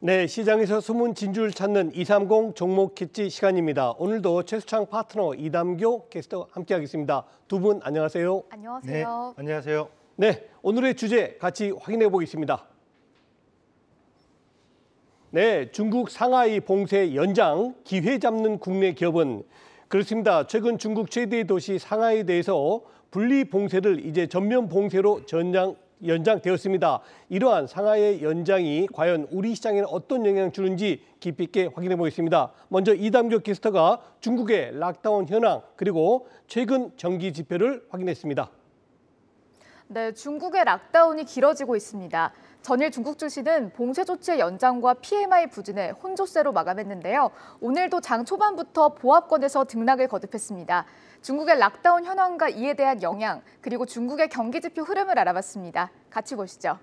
네, 시장에서 숨은 진주를 찾는 230 종목 캣지 시간입니다. 오늘도 최수창 파트너 이담교 게스터 함께하겠습니다. 두 분 안녕하세요. 안녕하세요. 네, 안녕하세요. 네, 오늘의 주제 같이 확인해 보겠습니다. 네, 중국 상하이 봉쇄 연장 기회 잡는 국내 기업은 그렇습니다. 최근 중국 최대 도시 상하이에 대해서 분리 봉쇄를 이제 전면 봉쇄로 전장 연장되었습니다. 이러한 상하의 연장이 과연 우리 시장에는 어떤 영향을 주는지 깊이 있게 확인해 보겠습니다. 먼저 이담교 기스터가 중국의 락다운 현황 그리고 최근 정기 지표를 확인했습니다. 네, 중국의 락다운이 길어지고 있습니다. 전일 중국 증시는 봉쇄 조치의 연장과 PMI 부진에 혼조세로 마감했는데요. 오늘도 장 초반부터 보합권에서 등락을 거듭했습니다. 중국의 락다운 현황과 이에 대한 영향, 그리고 중국의 경기 지표 흐름을 알아봤습니다. 같이 보시죠.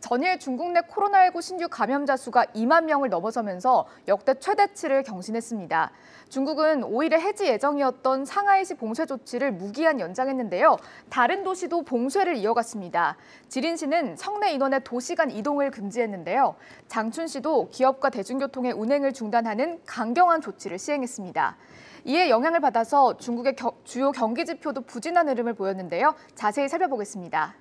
전일 중국 내 코로나19 신규 감염자 수가 2만 명을 넘어서면서 역대 최대치를 경신했습니다. 중국은 5일에 해지 예정이었던 상하이시 봉쇄 조치를 무기한 연장했는데요. 다른 도시도 봉쇄를 이어갔습니다. 지린시는 성내 인원의 도시간 이동을 금지했는데요. 장춘시도 기업과 대중교통의 운행을 중단하는 강경한 조치를 시행했습니다. 이에 영향을 받아서 중국의 겨, 주요 경기 지표도 부진한 흐름을 보였는데요. 자세히 살펴보겠습니다.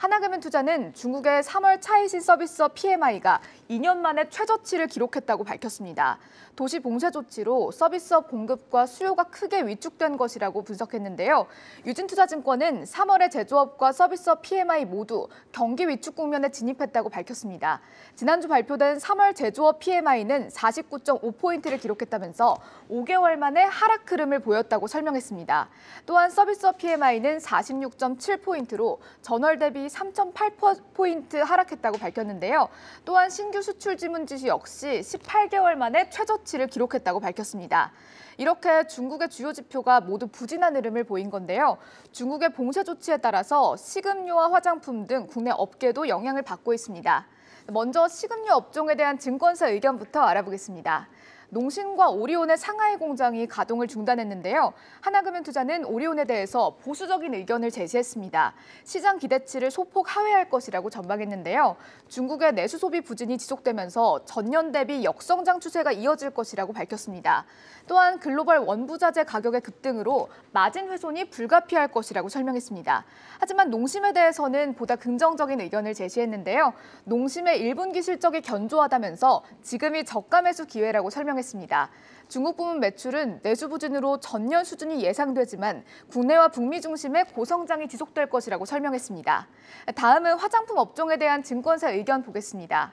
하나금융투자는 중국의 3월 차이신 서비스업 PMI가 2년 만에 최저치를 기록했다고 밝혔습니다. 도시 봉쇄 조치로 서비스업 공급과 수요가 크게 위축된 것이라고 분석했는데요. 유진투자증권은 3월에 제조업과 서비스업 PMI 모두 경기 위축 국면에 진입했다고 밝혔습니다. 지난주 발표된 3월 제조업 PMI는 49.5포인트를 기록했다면서 5개월 만에 하락 흐름을 보였다고 설명했습니다. 또한 서비스업 PMI는 46.7포인트로 전월 대비 3.8포인트 하락했다고 밝혔는데요. 또한 신규 수출 지문지시 역시 18개월 만에 최저치를 기록했다고 밝혔습니다. 이렇게 중국의 주요 지표가 모두 부진한 흐름을 보인 건데요. 중국의 봉쇄 조치에 따라서 식음료와 화장품 등 국내 업계도 영향을 받고 있습니다. 먼저 식음료 업종에 대한 증권사 의견부터 알아보겠습니다. 농신과 오리온의 상하이 공장이 가동을 중단했는데요. 하나금융투자는 오리온에 대해서 보수적인 의견을 제시했습니다. 시장 기대치를 소폭 하회할 것이라고 전망했는데요. 중국의 내수 소비 부진이 지속되면서 전년 대비 역성장 추세가 이어질 것이라고 밝혔습니다. 또한 글로벌 원부자재 가격의 급등으로 마진 훼손이 불가피할 것이라고 설명했습니다. 하지만 농심에 대해서는 보다 긍정적인 의견을 제시했는데요. 농심의 1분기 실적이 견조하다면서 지금이 저가 매수 기회라고 설명했습니다. 전망했습니다. 중국 부문 매출은 내수 부진으로 전년 수준이 예상되지만 국내와 북미 중심의 고성장이 지속될 것이라고 설명했습니다. 다음은 화장품 업종에 대한 증권사 의견 보겠습니다.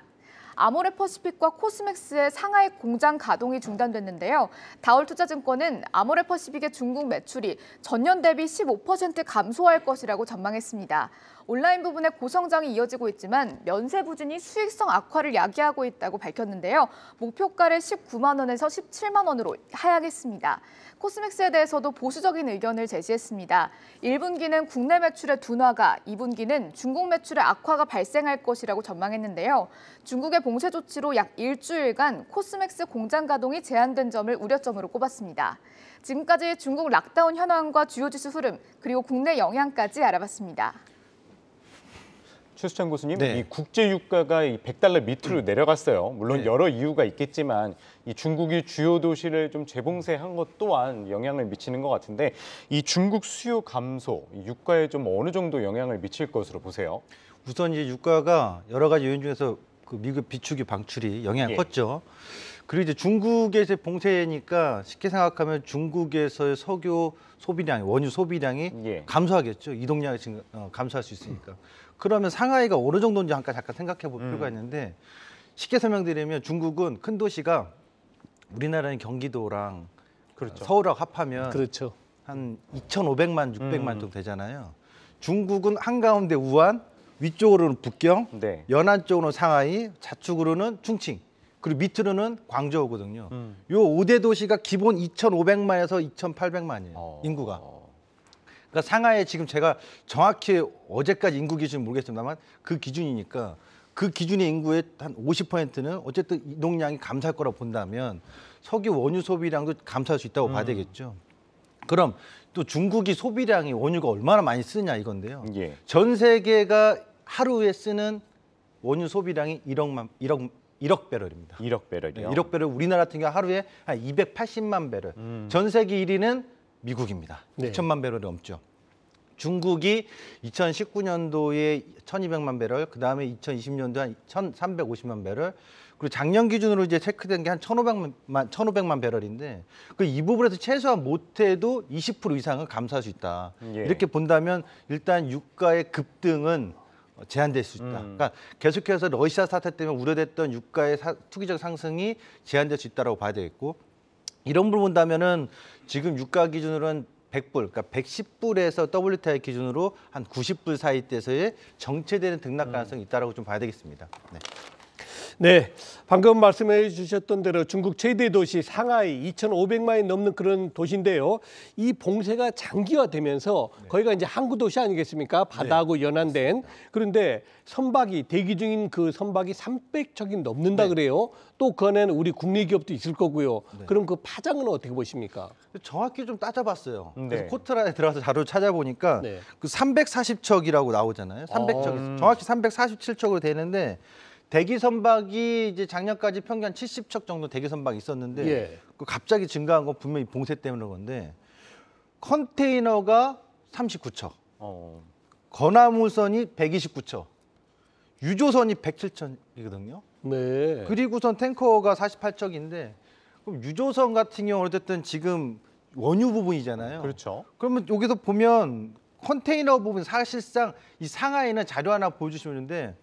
아모레퍼시픽과 코스맥스의 상하이 공장 가동이 중단됐는데요. 다올투자증권은 아모레퍼시픽의 중국 매출이 전년 대비 15% 감소할 것이라고 전망했습니다. 온라인 부분의 고성장이 이어지고 있지만 면세 부진이 수익성 악화를 야기하고 있다고 밝혔는데요. 목표가를 19만 원에서 17만 원으로 하향했습니다. 코스맥스에 대해서도 보수적인 의견을 제시했습니다. 1분기는 국내 매출의 둔화가, 2분기는 중국 매출의 악화가 발생할 것이라고 전망했는데요. 중국의 봉쇄 조치로 약 일주일간 코스맥스 공장 가동이 제한된 점을 우려점으로 꼽았습니다. 지금까지 중국 락다운 현황과 주요 지수 흐름 그리고 국내 영향까지 알아봤습니다. 최수찬 교수님, 네. 이 국제 유가가 100달러 밑으로 내려갔어요. 물론 네. 여러 이유가 있겠지만 이 중국이 주요 도시를 좀 재봉쇄한 것 또한 영향을 미치는 것 같은데 이 중국 수요 감소, 유가에 좀 어느 정도 영향을 미칠 것으로 보세요? 우선 이제 유가가 여러 가지 요인 중에서 그 미국 비축이 방출이 영향이 예. 컸죠. 그리고 이제 중국에서 봉쇄니까 쉽게 생각하면 중국에서의 석유 소비량, 원유 소비량이 예. 감소하겠죠. 이동량이 지금 어, 감소할 수 있으니까. 음. 그러면 상하이가 어느 정도인지 잠깐 잠깐 생각해 볼 음. 필요가 있는데 쉽게 설명드리면 중국은 큰 도시가 우리나라의 경기도랑 그렇죠. 서울하고 합하면 그렇죠. 한 2,500만, 600만 음. 정도 되잖아요. 중국은 한가운데 우한, 위쪽으로는 북경, 네. 연안 쪽으로는 상하이, 좌측으로는 충칭, 그리고 밑으로는 광저우거든요. 음. 요 5대 도시가 기본 2,500만에서 2,800만이에요. 어. 인구가. 그러니까 상하이 지금 제가 정확히 어제까지 인구 기준 모르겠습니다만 그 기준이니까 그 기준의 인구의 한 50%는 어쨌든 이동량이 감소할 거라고 본다면 석유 원유 소비량도 감소할 수 있다고 음. 봐야 되겠죠. 그럼 또 중국이 소비량이 원유가 얼마나 많이 쓰냐 이건데요. 예. 전 세계가 하루에 쓰는 원유 소비량이 1억만 1억 1억 배럴입니다. 1억 배럴이요. 네, 1억 배럴 우리나라 같은 경우 하루에 한 280만 배럴. 음. 전 세계 1위는 미국입니다. 네. 2천만 배럴이 넘죠. 중국이 2019년도에 1,200만 배럴, 그다음에 2020년도에 한 1,350만 배럴, 그리고 작년 기준으로 이제 체크된 게한 천오백만 천오백만 배럴인데 그 이 부분에서 최소한 못해도 이십 프로 이상은 감소할 수 있다. 예. 이렇게 본다면 일단 유가의 급등은 제한될 수 있다. 음. 그러니까 계속해서 러시아 사태 때문에 우려됐던 유가의 사, 투기적 상승이 제한될 수 있다라고 봐야 되겠고 이런 부분 본다면은 지금 유가 기준으로는 100불, 그러니까 110불에서 WTI 기준으로 한 90불 사이때서의 정체되는 등락 음. 가능성이 있다라고 좀 봐야 되겠습니다. 네. 네, 방금 말씀해 주셨던 대로 중국 최대 도시 상하이 2,500만이 넘는 그런 도시인데요. 이 봉쇄가 장기화되면서 네. 거기가 이제 항구 도시 아니겠습니까? 바다하고 네. 연안된. 그런데 선박이 대기 중인 그 선박이 300척이 넘는다 네. 그래요. 또 그 안에는 우리 국내 기업도 있을 거고요. 네. 그럼 그 파장은 어떻게 보십니까? 정확히 좀 따져봤어요. 네. 그래서 코트라에 들어가서 자료 찾아보니까 그 340척이라고 나오잖아요. 3 0 0척에 정확히 347척으로 되는데 대기 선박이 이제 작년까지 평균 70척 정도 대기 선박이 있었는데 예. 그 갑자기 증가한 건 분명히 봉쇄 때문에 건데 컨테이너가 39척, 어. 건화무선이 129척, 유조선이 107척이거든요. 네. 그리고선 탱커가 48척인데 그럼 유조선 같은 경우 어쨌든 지금 원유 부분이잖아요. 그렇죠. 그러면 여기서 보면 컨테이너 부분 사실상 이 상하에는 자료 하나 보여주시면 되는데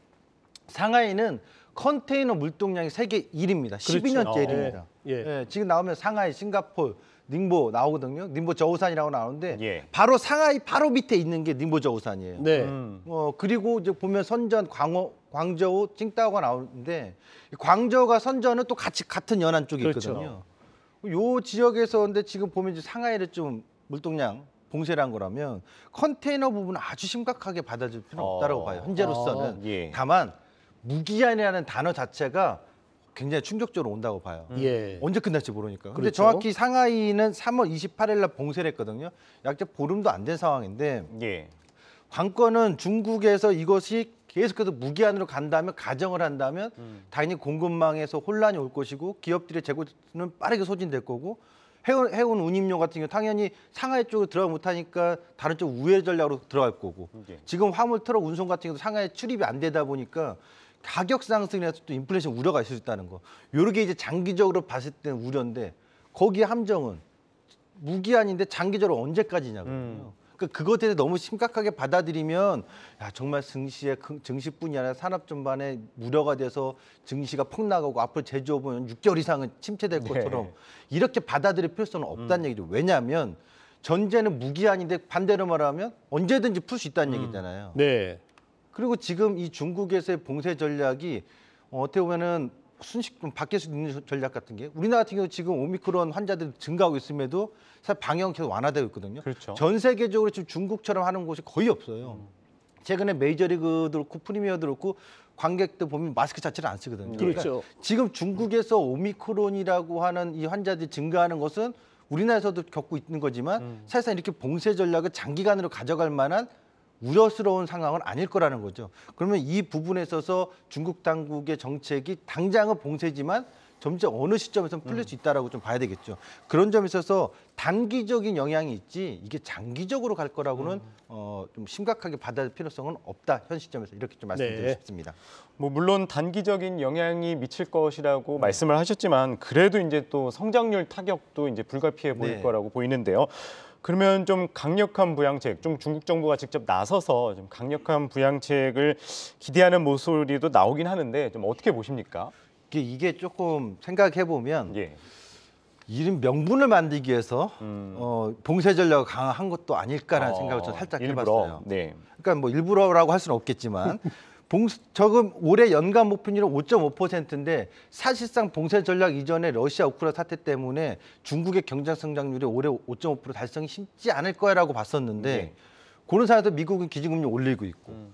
상하이는 컨테이너 물동량이 세계 1위입니다. 그렇죠. 12년째 1위입니다. 어. 예. 예. 지금 나오면 상하이, 싱가폴 닝보 나오거든요. 닝보 저우산이라고 나오는데 예. 바로 상하이 바로 밑에 있는 게 닝보 저우산이에요. 네. 음. 어 그리고 이제 보면 선전 광어 광저우 칭따오가 나오는데 광저우가 선전은 또 같이 같은 연안 쪽에 그렇죠. 있거든요. 그렇죠. 요 지역에서 근데 지금 보면 이제 상하이를 좀 물동량 봉쇄를 한 거라면 컨테이너 부분 아주 심각하게 받아줄 필요는 어. 없다라고 어. 봐요. 현재로서는 어. 예. 다만 무기한이라는 단어 자체가 굉장히 충격적으로 온다고 봐요. 음. 예. 언제 끝날지 모르니까. 근데 그렇죠. 정확히 상하이는 3월 28일 날 봉쇄를 했거든요. 약제 보름도 안 된 상황인데 예. 관건은 중국에서 이것이 계속해서 무기한으로 간다면 가정을 한다면 음. 당연히 공급망에서 혼란이 올 것이고 기업들의 재고는 빠르게 소진될 거고 해운, 해운 운임료 같은 경우 당연히 상하이 쪽으로 들어가 못하니까 다른 쪽 우회 전략으로 들어갈 거고 예. 지금 화물 트럭 운송 같은 경우도 상하이 출입이 안 되다 보니까 가격 상승이라서 또 인플레이션 우려가 있을 수 있다는 거. 요렇게 이제 장기적으로 봤을 때는 우려인데 거기 함정은 무기한인데 장기적으로 언제까지냐거요 음. 그러니까 그것에 대해 너무 심각하게 받아들이면 야, 정말 증시의 증시뿐이 아니라 산업 전반에 우려가 돼서 증시가 폭락하고 앞으로 제조업은 6개월 이상은 침체될 네. 것처럼 네. 이렇게 받아들일 필요성은 없다는 음. 얘기죠. 왜냐하면 전제는 무기한인데 반대로 말하면 언제든지 풀 수 있다는 음. 얘기잖아요. 네. 그리고 지금 이 중국에서의 봉쇄 전략이 어, 어떻게 보면은 순식간 바뀔 수 있는 전략 같은 게 우리나라 같은 경우 지금 오미크론 환자들 증가하고 있음에도 사실 방역 계속 완화되고 있거든요. 그렇죠. 전 세계적으로 지금 중국처럼 하는 곳이 거의 없어요. 음. 최근에 메이저리그도 그렇고 프리미어도 그렇고 관객들 보면 마스크 자체를 안 쓰거든요. 음. 그러니까 그렇죠. 그러니까 지금 중국에서 오미크론이라고 하는 이 환자들이 증가하는 것은 우리나라에서도 겪고 있는 거지만 음. 사실상 이렇게 봉쇄 전략을 장기간으로 가져갈 만한 우려스러운 상황은 아닐 거라는 거죠. 그러면 이 부분에 있어서 중국 당국의 정책이 당장은 봉쇄지만 점점 어느 시점에서 풀릴 음. 수 있다라고 좀 봐야 되겠죠. 그런 점에 있어서 단기적인 영향이 있지 이게 장기적으로 갈 거라고는 음. 어좀 심각하게 받아들 필요성은 없다 현 시점에서 이렇게 좀 말씀드리고 네. 싶습니다. 뭐 물론 단기적인 영향이 미칠 것이라고 음. 말씀을 하셨지만 그래도 이제 또 성장률 타격도 이제 불가피해 보일 네. 거라고 보이는데요. 그러면 좀 강력한 부양책, 좀 중국 정부가 직접 나서서 좀 강력한 부양책을 기대하는 모습리도 나오긴 하는데 좀 어떻게 보십니까? 이게, 이게 조금 생각해 보면 예. 이름 명분을 만들기 위해서 음. 어, 봉쇄 전략을 강화한 것도 아닐까라는 어, 생각을 저 살짝 일부러, 해봤어요. 네. 그러니까 뭐 일부러라고 할 수는 없겠지만 봉저금 올해 연간 목표율은 5.5%인데 사실상 봉쇄 전략 이전에 러시아 우크라 사태 때문에 중국의 경쟁 성장률이 올해 5.5% 달성이 쉽지 않을 거야라고 봤었는데 네. 그런 상황에서 미국은 기준금리 올리고 있고 음.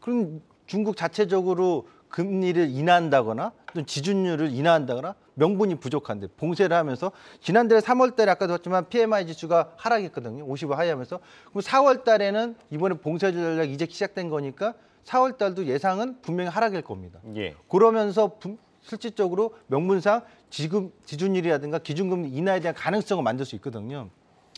그럼 중국 자체적으로 금리를 인하한다거나 또 지준율을 인하한다거나 명분이 부족한데 봉쇄를 하면서 지난달에 3월 달에 아까도 봤지만 PMI 지수가 하락했거든요. 50을 하이하면서 그럼 4월 달에는 이번에 봉쇄 전략 이제 시작된 거니까 4월 달도 예상은 분명히 하락일 겁니다. 예. 그러면서 부, 실질적으로 명분상 지금 지준율이라든가 기준금리 인하에 대한 가능성을 만들 수 있거든요.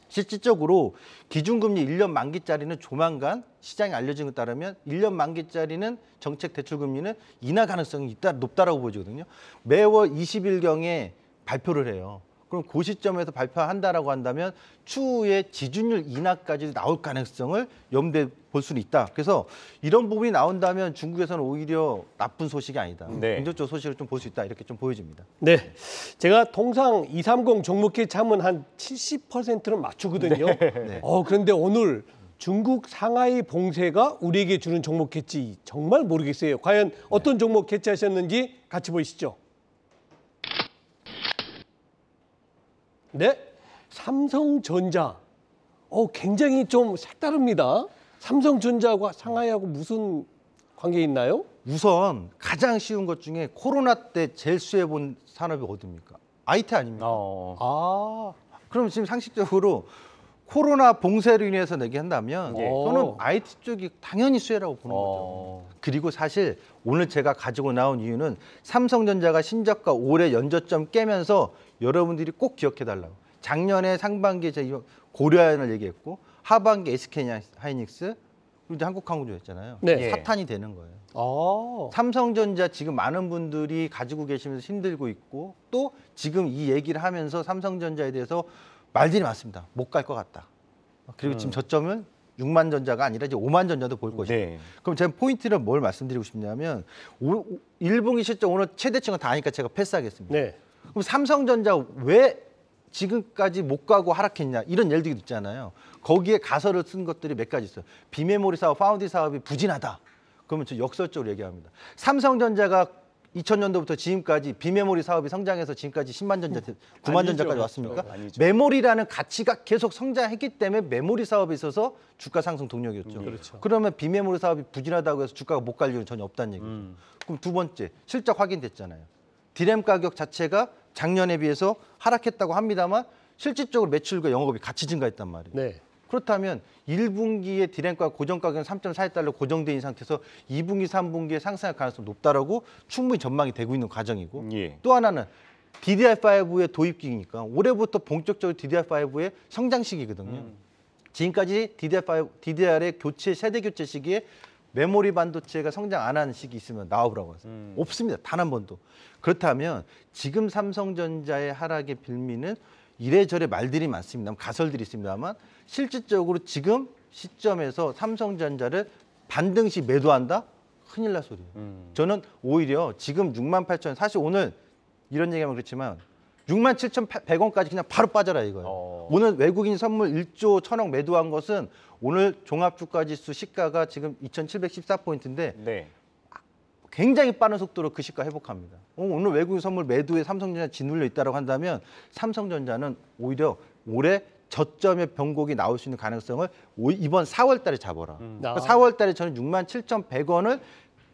실질적으로 기준금리 1년 만기짜리는 조만간 시장이 알려진 것 따르면 1년 만기짜리는 정책 대출금리는 인하 가능성이 있다, 높다라고 보여지거든요. 매월 20일경에 발표를 해요. 그럼 그 시점에서 발표한다라고 한다면 추후에 지준율 인하까지 나올 가능성을 염두에 볼 수는 있다. 그래서 이런 부분이 나온다면 중국에서는 오히려 나쁜 소식이 아니다. 네. 긍정적 소식을 좀 볼 수 있다. 이렇게 좀 보여집니다. 네. 제가 통상 230 종목기 참은 한 70%는 맞추거든요. 네. 네. 어, 그런데 오늘 중국 상하이 봉쇄가 우리에게 주는 종목 캐치 정말 모르겠어요. 과연 어떤 네. 종목 캐치하셨는지 같이 보시죠. 네, 삼성전자. 어, 굉장히 좀 색다릅니다. 삼성전자와 상하이하고 무슨 관계 있나요? 우선 가장 쉬운 것 중에 코로나 때 제일 수혜본 산업이 어딥니까? IT 아닙니까? 어. 아. 그럼 지금 상식적으로 코로나 봉쇄로 인해서 내기한다면 예. 저는 IT 쪽이 당연히 수혜라고 보는 어. 거죠. 그리고 사실 오늘 제가 가지고 나온 이유는 삼성전자가 신작과 올해 연저점 깨면서 여러분들이 꼭 기억해달라고. 작년에 상반기에 제가 고려안을 얘기했고 하반기 SK 하이닉스 그런데 한국항공주였잖아요. 네. 예. 사탄이 되는 거예요. 아. 삼성전자 지금 많은 분들이 가지고 계시면서 힘들고 있고 또 지금 이 얘기를 하면서 삼성전자에 대해서 말들이 많습니다. 못 갈 것 같다. 그리고 음. 지금 저점은 6만 전자가 아니라 이제 5만 전자도 볼 것이고. 네. 그럼 제가 포인트를 뭘 말씀드리고 싶냐면 오, 일봉이 실적 오늘 최대치는 다 하니까 제가 패스하겠습니다. 네. 그럼 삼성전자 왜 지금까지 못 가고 하락했냐 이런 예를 들기 있잖아요. 거기에 가설을 쓴 것들이 몇 가지 있어요. 비메모리 사업, 파운드 사업이 부진하다. 그러면 저 역설적으로 얘기합니다. 삼성전자가 2000년도부터 지금까지 비메모리 사업이 성장해서 지금까지 10만 전자, 9만 음, 아니죠. 전자까지 왔습니까? 그렇죠. 아니죠. 메모리라는 가치가 계속 성장했기 때문에 메모리 사업에 있어서 주가 상승 동력이었죠. 음, 그렇죠. 그러면 비메모리 사업이 부진하다고 해서 주가가 못 갈 이유는 전혀 없다는 얘기죠. 음. 그럼 두 번째, 실적 확인됐잖아요. 디램 가격 자체가 작년에 비해서 하락했다고 합니다만 실질적으로 매출과 영업이 같이 증가했단 말이에요. 네. 그렇다면 1분기에 디램과 고정 가격은 3.4달러 고정된 상태에서 2분기, 3분기에 상승할 가능성이 높다라고 충분히 전망이 되고 있는 과정이고 예. 또 하나는 DDR5의 도입기니까 올해부터 본격적으로 DDR5의 성장 시기거든요. 음. 지금까지 DDR5, DDR의 교체 세대 교체 시기에 메모리 반도체가 성장 안 하는 시기 있으면 나오라고 해서 음. 없습니다. 단 한 번도. 그렇다면 지금 삼성전자의 하락의 빌미는 이래저래 말들이 많습니다. 가설들이 있습니다만 실질적으로 지금 시점에서 삼성전자를 반등 시 매도한다? 큰일 날 소리예요. 음. 저는 오히려 지금 6만 8천 사실 오늘 이런 얘기하면 그렇지만 6만 7,100원까지 그냥 바로 빠져라 이거예요. 어. 오늘 외국인 선물 1조 1천억 매도한 것은 오늘 종합주가지수 시가가 지금 2,714포인트인데 네. 굉장히 빠른 속도로 그 시가 회복합니다. 어, 오늘 외국인 선물 매도에 삼성전자 짓눌려 있다고 한다면 삼성전자는 오히려 올해 저점의 변곡이 나올 수 있는 가능성을 이번 4월 달에 잡아라. 음. 그 그러니까 4월 아. 달에 저는 6만 7,100원을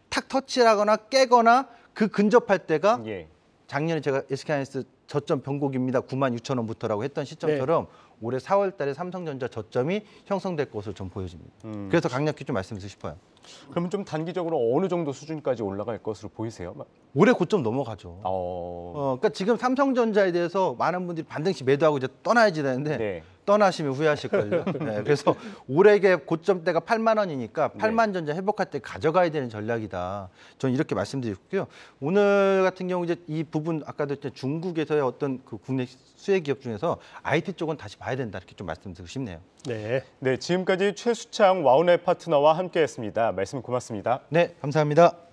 탁 터치하거나 깨거나 그 근접할 때가 예. 작년에 제가 SK하이닉스 저점 변곡입니다. 9만 6천 원부터라고 했던 시점처럼 네. 올해 4월 달에 삼성전자 저점이 형성될 것으로 좀 보여집니다. 음. 그래서 강력히 좀 말씀드리고 싶어요. 그러면 좀 단기적으로 어느 정도 수준까지 올라갈 것으로 보이세요? 올해 고점 넘어가죠. 어... 어, 그러니까 지금 삼성전자에 대해서 많은 분들이 반등시 매도하고 이제 떠나야지 되는데 네. 떠나시면 후회하실 거예요. 네, 그래서 올해의 고점대가 8만 원이니까 8만 전자 회복할 때 가져가야 되는 전략이다. 저는 이렇게 말씀드리고요. 오늘 같은 경우 이제 이 부분 아까도 중국에서의 어떤 그 국내 수혜 기업 중에서 IT 쪽은 다시 봐야 된다 이렇게 좀 말씀드리고 싶네요. 네. 네, 지금까지 최수창 와우네 파트너와 함께했습니다. 말씀 고맙습니다. 네, 감사합니다.